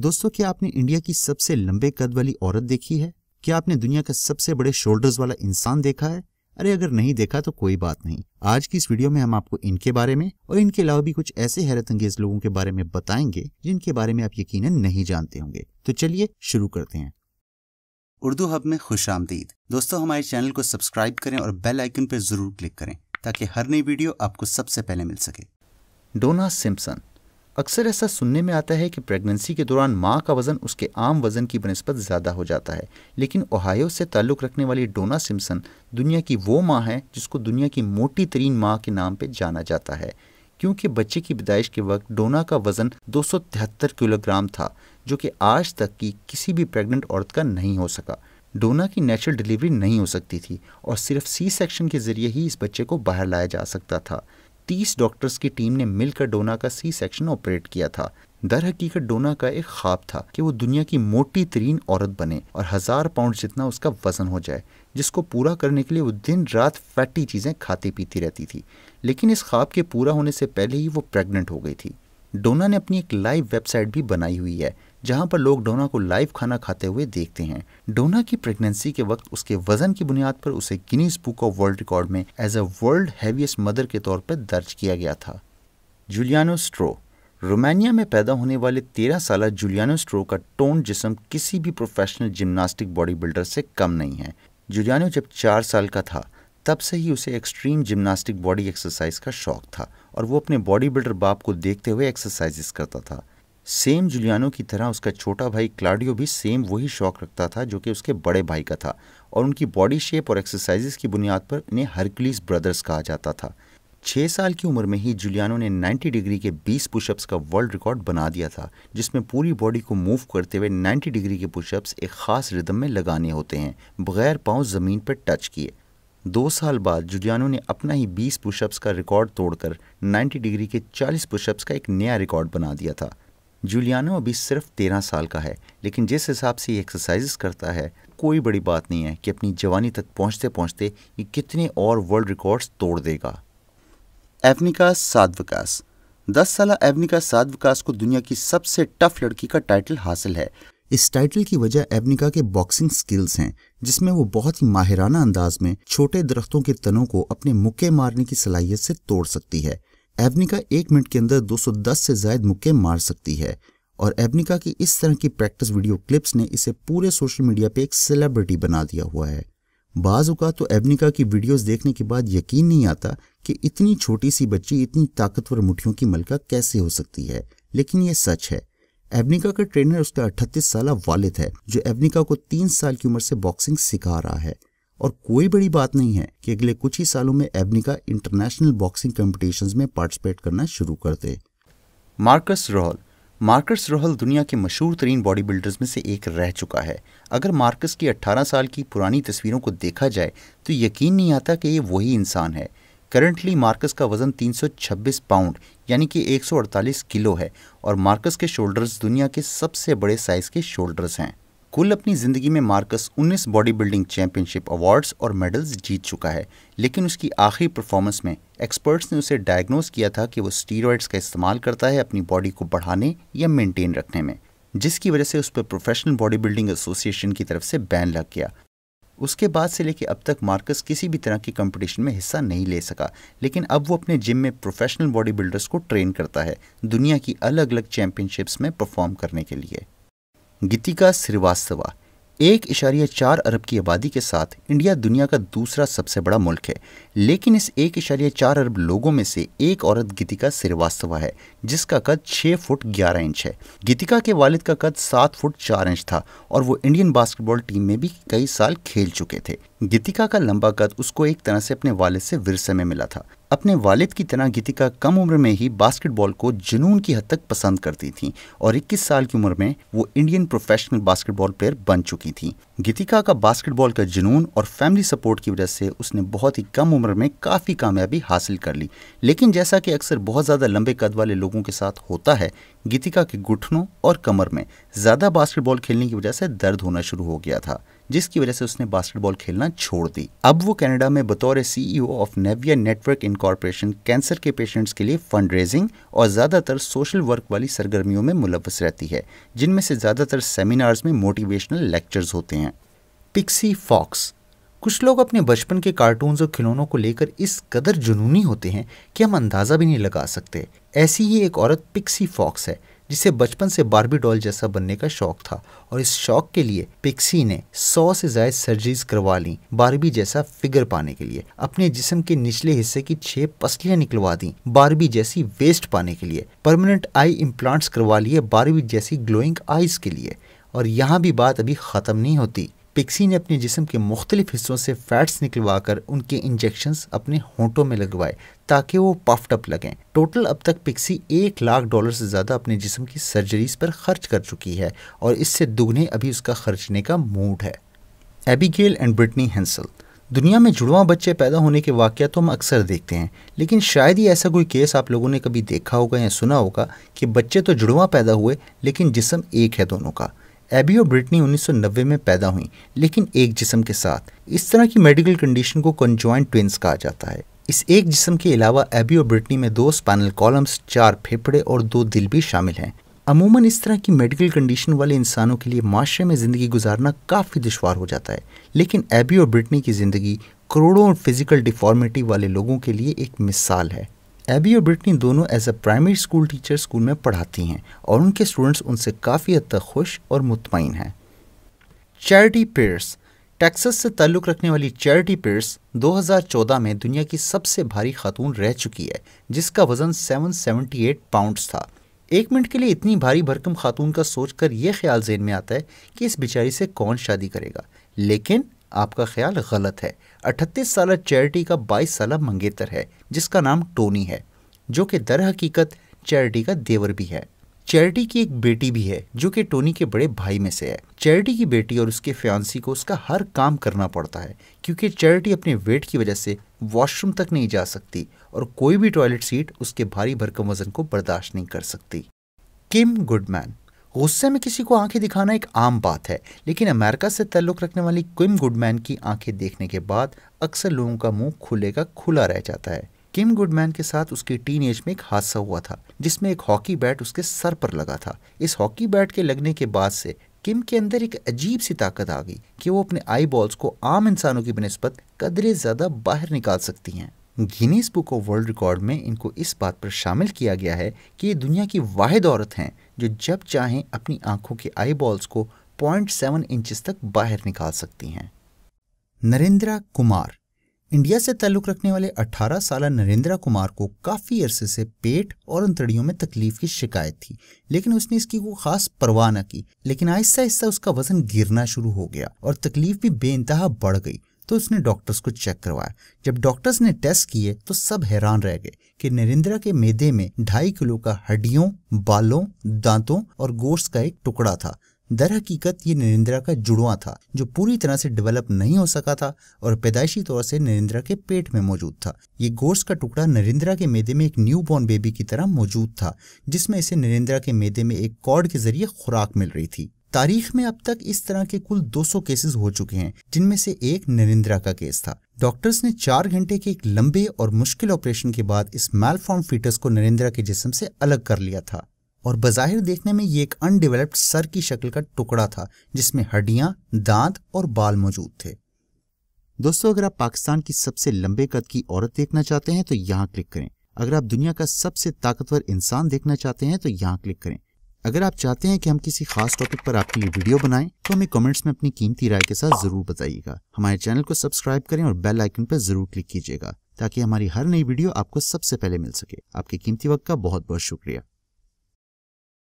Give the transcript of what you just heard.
दोस्तों क्या आपने इंडिया की सबसे लंबे कद वाली औरत देखी है क्या आपने दुनिया का सबसे बड़े शोल्डर्स वाला इंसान देखा है अरे अगर नहीं देखा तो कोई बात नहीं आज की इस वीडियो में हम आपको इनके बारे में और इनके अलावा भी कुछ ऐसे हैरत अंगेज लोगों के बारे में बताएंगे जिनके बारे में आप यकीन नहीं जानते होंगे तो चलिए शुरू करते हैं उर्दू हब में खुश आमदीद दोस्तों हमारे चैनल को सब्सक्राइब करें और बेल आइकन पर जरूर क्लिक करें ताकि हर नई वीडियो आपको सबसे पहले मिल सके डोना सिम्पसन अक्सर ऐसा सुनने में आता है कि प्रेगनेंसी के दौरान माँ का वज़न उसके आम वज़न की बनस्पत ज़्यादा हो जाता है लेकिन ओहायो से ताल्लुक़ रखने वाली डोना सिम्सन दुनिया की वो माँ है जिसको दुनिया की मोटी तरीन माँ के नाम पर जाना जाता है क्योंकि बच्चे की पैदाइश के वक्त डोना का वज़न दो किलोग्राम था जो कि आज तक की किसी भी प्रेगनेंट औरत का नहीं हो सका डोना की नेचुरल डिलीवरी नहीं हो सकती थी और सिर्फ सी सेक्शन के ज़रिए ही इस बच्चे को बाहर लाया जा सकता था 30 डॉक्टर्स की टीम ने मिलकर डोना का सी सेक्शन ऑपरेट किया था दर हकीकत डोना का एक ख्वाब था कि वो दुनिया की मोटी तरीन औरत बने और हज़ार पाउंड जितना उसका वजन हो जाए जिसको पूरा करने के लिए वो दिन रात फैटी चीज़ें खाती पीती रहती थी लेकिन इस ख्वाब के पूरा होने से पहले ही वो प्रेग्नेंट हो गई थी डोना ने अपनी एक लाइव वेबसाइट भी बनाई हुई है जहां पर लोग डोना को लाइव खाना खाते हुए देखते हैं डोना की प्रेगनेंसी के वक्त उसके वजन की बुनियाद पर उसे Guinness Book of World Record में as a world heaviest mother के तौर पर दर्ज किया गया था जुलियानो स्ट्रो रोमानिया में पैदा होने वाले तेरह साल जुलियानो स्ट्रो का टोन जिसम किसी भी प्रोफेशनल जिम्नास्टिक बॉडी बिल्डर से कम नहीं है जुलियानो जब चार साल का था तब से ही उसे एक्सट्रीम जिम्नास्टिक बॉडी एक्सरसाइज का शौक था और वो अपने बॉडी बिल्डर बाप को देखते हुए एक्सरसाइजेस करता था सेम जुलियानो की तरह उसका छोटा भाई क्लाडियो भी सेम वही शौक रखता था जो कि उसके बड़े भाई का था और उनकी बॉडी शेप और एक्सरसाइजेस की बुनियाद पर इन्हें हरक्लीस ब्रदर्स कहा जाता था छः साल की उम्र में ही जुलियानो ने 90 डिग्री के 20 पुशअप्स का वर्ल्ड रिकॉर्ड बना दिया था जिसमें पूरी बॉडी को मूव करते हुए 90 डिग्री के पुशअप्स एक ख़ास रिदम में लगाने होते हैं बगैर पाँव ज़मीन पर टच किए दो साल बाद जुलियानो ने अपना ही 20 पुशअप्स का रिकॉर्ड तोड़कर 90 डिग्री के 40 पुशअप्स का एक नया रिकॉर्ड बना दिया था जूलियानो अभी सिर्फ तेरह साल का है लेकिन जिस हिसाब से ये एक्सरसाइज करता है कोई बड़ी बात नहीं है कि अपनी जवानी तक पहुंचते पहुंचते ये कितने और वर्ल्ड रिकॉर्ड्स तोड़ देगा एवनिका साधविकास दस साल एवनिका साधविकास को दुनिया की सबसे टफ लड़की का टाइटल हासिल है इस टाइटल की वजह एबनिका के बॉक्सिंग स्किल्स हैं जिसमें वो बहुत ही माहिराना अंदाज में छोटे दरख्तों के तनों को अपने मुक्के मारने की सलाहियत से तोड़ सकती है एवनिका एक मिनट के अंदर 210 से जायद मुक्के मार सकती है और एवनिका की इस तरह की प्रैक्टिस वीडियो क्लिप्स ने इसे पूरे सोशल मीडिया पे एक सेलिब्रिटी बना दिया हुआ है बाज़ात तो एवनिका की वीडियोस देखने के बाद यकीन नहीं आता कि इतनी छोटी सी बच्ची इतनी ताकतवर मुठियों की मलका कैसे हो सकती है लेकिन यह सच है एवनिका का ट्रेनर उसका अठतीस साल वालिद है जो एवनिका को तीन साल की उम्र से बॉक्सिंग सिखा रहा है और कोई बड़ी बात नहीं है कि अगले कुछ ही सालों में एबनिका इंटरनेशनल बॉक्सिंग कॉम्पिटिशन में पार्टिसिपेट करना शुरू कर दे मार्कस रोहल मार्कस रोहल दुनिया के मशहूर तरीन बॉडी बिल्डर्स में से एक रह चुका है अगर मार्कस की 18 साल की पुरानी तस्वीरों को देखा जाए तो यकीन नहीं आता कि ये वही इंसान है करंटली मार्कस का वज़न 326 पाउंड यानी कि 148 किलो है और मार्कस के शोल्डर्स दुनिया के सबसे बड़े साइज़ के शोल्डर्स हैं कुल अपनी ज़िंदगी में Marcus 19 body building championship awards और मेडल्स जीत चुका है लेकिन उसकी आखिरी परफॉर्मेंस में एक्सपर्ट्स ने उसे डायग्नोस किया था कि वो स्टीरॉयड्स का इस्तेमाल करता है अपनी बॉडी को बढ़ाने या मेंटेन रखने में जिसकी वजह से उस पर प्रोफेशनल बॉडी बिल्डिंग एसोसिएशन की तरफ से बैन लग गया उसके बाद से लेकर अब तक मार्कस किसी भी तरह की कंपटीशन में हिस्सा नहीं ले सका लेकिन अब वो अपने जिम में प्रोफेशनल बॉडी बिल्डर्स को ट्रेन करता है दुनिया की अलग अलग चैंपियनशिप्स में परफॉर्म करने के लिए गीतिका श्रीवास्तवा एक इशारिया चार अरब की आबादी के साथ इंडिया दुनिया का दूसरा सबसे बड़ा मुल्क है लेकिन इस एक इशारिया चार अरब लोगों में से एक औरत गीतिका श्रीवास्तवा है जिसका कद छः फुट ग्यारह इंच है गीतिका के वालिद का कद सात फुट चार इंच था और वो इंडियन बास्केटबॉल टीम में भी कई साल खेल चुके थे गीतिका का लंबा कद उसको एक तरह से अपने वालिद से विरसे में मिला था अपने वालिद की तरह गीतिका कम उम्र में ही बास्केटबॉल को जुनून की हद तक पसंद करती थी और 21 साल की उम्र में वो इंडियन प्रोफेशनल बास्केटबॉल प्लेयर बन चुकी थी गीतिका का बास्केटबॉल का जुनून और फैमिली सपोर्ट की वजह से उसने बहुत ही कम उम्र में काफ़ी कामयाबी हासिल कर ली लेकिन जैसा कि अक्सर बहुत ज़्यादा लंबे कद वाले लोगों के साथ होता है गीतिका के घुटनों और कमर में ज़्यादा बास्केटबॉल खेलने की वजह से दर्द होना शुरू हो गया था जिसकी वजह से उसने बास्केटबॉल खेलना छोड़ दी अब वो कनाडा में बतौर CEO of Navia network incorporation cancer के पेशेंट्स के लिए फंड रेजिंग और ज़्यादातर सोशल वर्क वाली सरगर्मियों में मुलवस रहती है जिनमें से ज़्यादातर सेमिनार्स में मोटिवेशनल लेक्चर्स होते हैं पिक्सी फॉक्स कुछ लोग अपने बचपन के कार्टून्स और खिलौनों को लेकर इस कदर जुनूनी होते हैं कि हम अंदाज़ा भी नहीं लगा सकते ऐसी ही एक औरत पिक्सी फॉक्स है जिसे बचपन से बारबी डॉल जैसा बनने का शौक था और इस शौक के लिए पिक्सी ने सौ से ज्यादा सर्जरीज करवा ली बारबी जैसा फिगर पाने के लिए अपने जिसम के निचले हिस्से की छह पसलियां निकलवा दी बारबी जैसी वेस्ट पाने के लिए परमानेंट आई इम्प्लांट्स करवा लिए बारबी जैसी ग्लोइंग आईज के लिए और यहाँ भी बात अभी ख़त्म नहीं होती पिक्सी ने अपने जिसम के मुख्तलिफ हिस्सों से फैट्स निकलवा कर उनके इंजेक्शन अपने होंठों में लगवाए ताकि वो पफ्ट अप लगें टोटल अब तक पिक्सी एक लाख डॉलर से ज़्यादा अपने जिसम की सर्जरीज पर खर्च कर चुकी है और इससे दुगने अभी उसका खर्चने का मूड है एबिगेल एंड ब्रिटनी हेंसल दुनिया में जुड़वा बच्चे पैदा होने के वाक़ तो हम अक्सर देखते हैं लेकिन शायद ही ऐसा कोई केस आप लोगों ने कभी देखा होगा या सुना होगा कि बच्चे तो जुड़वा पैदा हुए लेकिन जिसम एक है दोनों का एबी और ब्रिटनी 1990 में पैदा हुई लेकिन एक जिसम के साथ इस तरह की मेडिकल कंडीशन को कंजॉइंट ट्विंस कहा जाता है इस एक जिसम के अलावा एबी और ब्रिटनी में दो स्पाइनल कॉलम्स चार फेफड़े और दो दिल भी शामिल हैं अमूमन इस तरह की मेडिकल कंडीशन वाले इंसानों के लिए माशरे में ज़िंदगी गुजारना काफ़ी दुशवार हो जाता है लेकिन एबी और ब्रिटनी की ज़िंदगी करोड़ों फिज़िकल डिफॉर्मिटी वाले लोगों के लिए एक मिसाल है एबी और ब्रिटनी दोनों as a primary school teacher school में पढ़ाती हैं और उनके स्टूडेंट्स उनसे काफ़ी हद तक खुश और मुतमिन हैं चैरिटी पेयर्स टेक्सस से ताल्लुक़ रखने वाली चैरिटी पेयर्स 2014 में दुनिया की सबसे भारी खातून रह चुकी है जिसका वज़न 778 पाउंड्स था एक मिनट के लिए इतनी भारी भरकम खातून का सोच कर यह ख्याल जेन में आता है कि इस बेचारी से कौन शादी करेगा लेकिन आपका ख्याल गलत है 38 साल चैरिटी का 22 साल मंगेतर है जिसका नाम टोनी है जो कि दर हकीकत चैरिटी का देवर भी है चैरिटी की एक बेटी भी है जो कि टोनी के बड़े भाई में से है चैरिटी की बेटी और उसके फ्यांसी को उसका हर काम करना पड़ता है क्योंकि चैरिटी अपने वेट की वजह से वॉशरूम तक नहीं जा सकती और कोई भी टॉयलेट सीट उसके भारी भरकम वजन को बर्दाश्त नहीं कर सकती किम गुडमैन गुस्से में किसी को आंखें दिखाना एक आम बात है लेकिन अमेरिका से ताल्लुक़ रखने वाली किम गुडमैन की आंखें देखने के बाद अक्सर लोगों का मुंह खुले का खुला रह जाता है किम गुडमैन के साथ उसकी टीन एज में एक हादसा हुआ था जिसमें एक हॉकी बैट उसके सर पर लगा था इस हॉकी बैट के लगने के बाद से किम के अंदर एक अजीब सी ताकत आ गई कि वो अपने आई बॉल्स को आम इंसानों की बनस्बत कदरे ज़्यादा बाहर निकाल सकती हैं Guinness Book of World Record में इनको इस बात पर शामिल किया गया है कि ये दुनिया की वाहिद औरत हैं जो जब चाहें अपनी आंखों के आई बॉल्स को 0.7 इंचेस तक बाहर निकाल सकती हैं नरेंद्रा कुमार इंडिया से ताल्लुक़ रखने वाले 18 साल नरेंद्रा कुमार को काफ़ी अरसे से पेट और अंतड़ियों में तकलीफ की शिकायत थी लेकिन उसने इसकी कोई खास परवाह न की लेकिन आहिस्ता आहिस्ता उसका वजन गिरना शुरू हो गया और तकलीफ भी बेानतहा बढ़ गई तो उसने डॉक्टर्स को चेक करवाया जब डॉक्टर्स ने टेस्ट किए तो सब हैरान रह गए कि नरेंद्रा के मेदे में ढाई किलो का हड्डियों बालों दांतों और गोश्त का एक टुकड़ा था दर हकीकत ये नरेंद्रा का जुड़वा था जो पूरी तरह से डेवलप नहीं हो सका था और पैदाइशी तौर से नरेंद्रा के पेट में मौजूद था ये गोश्त का टुकड़ा नरेंद्रा के मेदे में एक न्यू बॉर्न बेबी की तरह मौजूद था जिसमें इसे नरेंद्रा के मेदे में एक कॉर्ड के जरिए खुराक मिल रही थी तारीख में अब तक इस तरह के कुल 200 केसेस हो चुके हैं जिनमें से एक नरेंद्रा का केस था डॉक्टर्स ने चार घंटे के एक लंबे और मुश्किल ऑपरेशन के बाद इस मैलफॉर्म फीटस को नरेंद्रा के जिसम से अलग कर लिया था और बाहिर देखने में ये एक अनडेवलप्ड सर की शक्ल का टुकड़ा था जिसमें हड्डियां दांत और बाल मौजूद थे दोस्तों अगर आप पाकिस्तान की सबसे लंबे कद की औरत देखना चाहते हैं तो यहाँ क्लिक करें अगर आप दुनिया का सबसे ताकतवर इंसान देखना चाहते हैं तो यहाँ क्लिक करें अगर आप चाहते हैं कि हम किसी खास टॉपिक पर आपके लिए वीडियो बनाएं तो हमें कमेंट्स में अपनी कीमती राय के साथ जरूर बताइएगा हमारे चैनल को सब्सक्राइब करें और बेल आइकन पर जरूर क्लिक कीजिएगा ताकि हमारी हर नई वीडियो आपको सबसे पहले मिल सके आपके कीमती वक्त का बहुत बहुत शुक्रिया